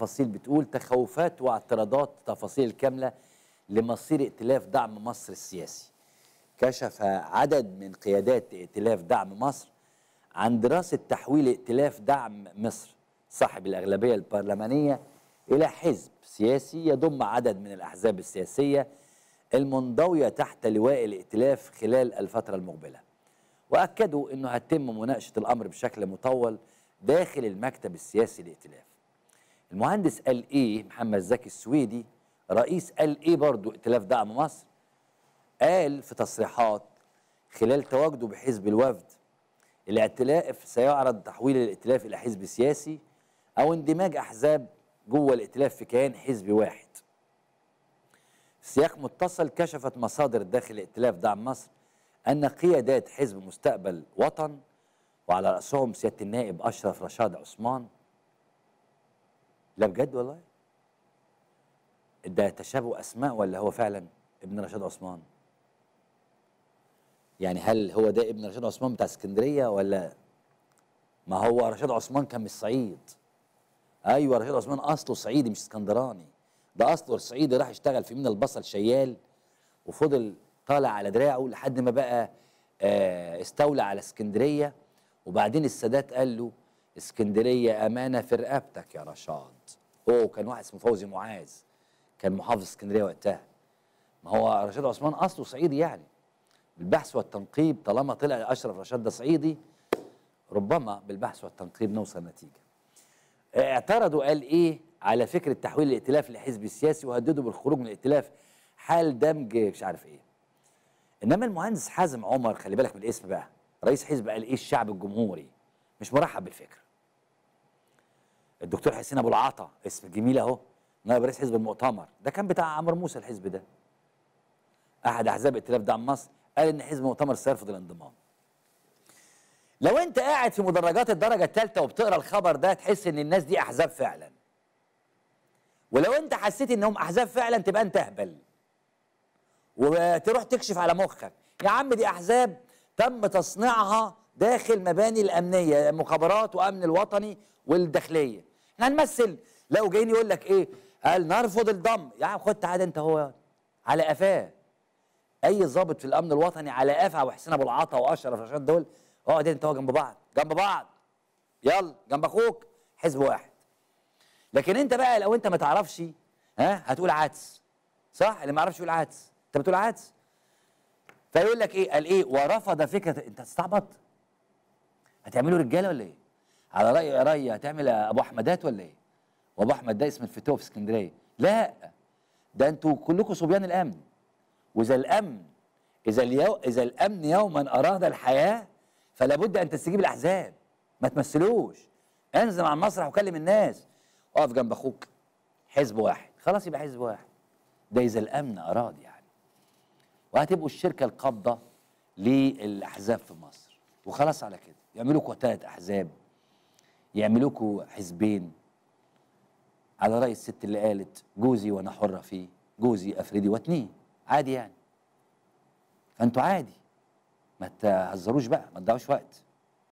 تفاصيل بتقول تخوفات واعتراضات تفاصيل كاملة لمصير ائتلاف دعم مصر السياسي كشف عدد من قيادات ائتلاف دعم مصر عن دراسة تحويل ائتلاف دعم مصر صاحب الأغلبية البرلمانية إلى حزب سياسي يضم عدد من الأحزاب السياسية المنضوية تحت لواء الائتلاف خلال الفترة المقبلة وأكدوا أنه هتم مناقشة الأمر بشكل مطول داخل المكتب السياسي للائتلاف المهندس قال ايه محمد زكي السويدي رئيس قال ايه برضه ائتلاف دعم مصر قال في تصريحات خلال تواجده بحزب الوفد الائتلاف سيعرض تحويل الائتلاف الى حزب سياسي او اندماج احزاب جوه الائتلاف في كيان حزبي واحد سياق متصل كشفت مصادر داخل ائتلاف دعم مصر أن قيادات حزب مستقبل وطن وعلى رأسهم سيادة النائب أشرف رشاد عثمان لا بجد والله ده تشابه اسماء ولا هو فعلا ابن رشاد عثمان يعني هل هو ده ابن رشاد عثمان بتاع اسكندريه ولا ما هو رشاد عثمان كان من الصعيد ايوه رشاد عثمان اصله صعيدي مش اسكندراني ده اصله صعيدي راح اشتغل في من البصل شيال وفضل طالع على دراعه لحد ما بقى آه، استولى على اسكندريه وبعدين السادات قال له اسكندريه امانه في رقبتك يا رشاد هو كان واحد اسمه فوزي معاذ كان محافظ اسكندريه وقتها ما هو رشاد عثمان اصله صعيدي يعني بالبحث والتنقيب طالما طلع اشرف رشاد ده صعيدي ربما بالبحث والتنقيب نوصل نتيجه اعترضوا قال ايه على فكره تحويل الائتلاف لحزب سياسي وهددوا بالخروج من الائتلاف حال دمج مش عارف ايه انما المهندس حازم عمر خلي بالك من الاسم بقى رئيس حزب قال ايه الشعب الجمهوري مش مرحب بالفكره الدكتور حسين ابو العطا اسم جميل اهو نائب رئيس حزب المؤتمر ده كان بتاع عمرو موسى الحزب ده احد احزاب ائتلاف دعم مصر قال ان حزب المؤتمر سيرفض الانضمام لو انت قاعد في مدرجات الدرجه الثالثه وبتقرا الخبر ده تحس ان الناس دي احزاب فعلا ولو انت حسيت انهم احزاب فعلا تبقى انت اهبل وتروح تكشف على مخك يا عم دي احزاب تم تصنيعها داخل مباني الامنيه مخابرات وامن الوطني والداخليه احنا هنمثل لو جايين يقول لك ايه قال نرفض الضم يا عم خد تعالى انت هو على قفاه اي ضابط في الامن الوطني على قفا وحسين ابو العطا واشرف عشان دول اقعد انت هو جنب بعض جنب بعض يلا جنب اخوك حزب واحد لكن انت بقى لو انت ما تعرفش ها هتقول عدس صح اللي ما يعرفش يقول عدس انت بتقول عدس فيقول لك ايه قال ايه ورفض فكره انت هتستعبط هتعملوا رجاله ولا ايه؟ على راي راي هتعمل ابو احمدات ولا ايه؟ وابو احمد ده اسم الفتوه في اسكندريه لا ده انتوا كلكم صبيان الامن واذا الامن اذا اليو اذا الامن يوما اراد الحياه فلا بد ان تستجيب الاحزاب ما تمثلوش انزل على المسرح وكلم الناس اقف جنب اخوك حزب واحد خلاص يبقى حزب واحد ده اذا الامن اراد يعني وهتبقوا الشركه القابضه للاحزاب في مصر وخلاص على كده يعملوكوا ثلاث احزاب يعملوكوا حزبين على راي الست اللي قالت جوزي وانا حره فيه جوزي افردي واتنيه عادي يعني فانتوا عادي ما تهزروش بقى ما تضيعوش وقت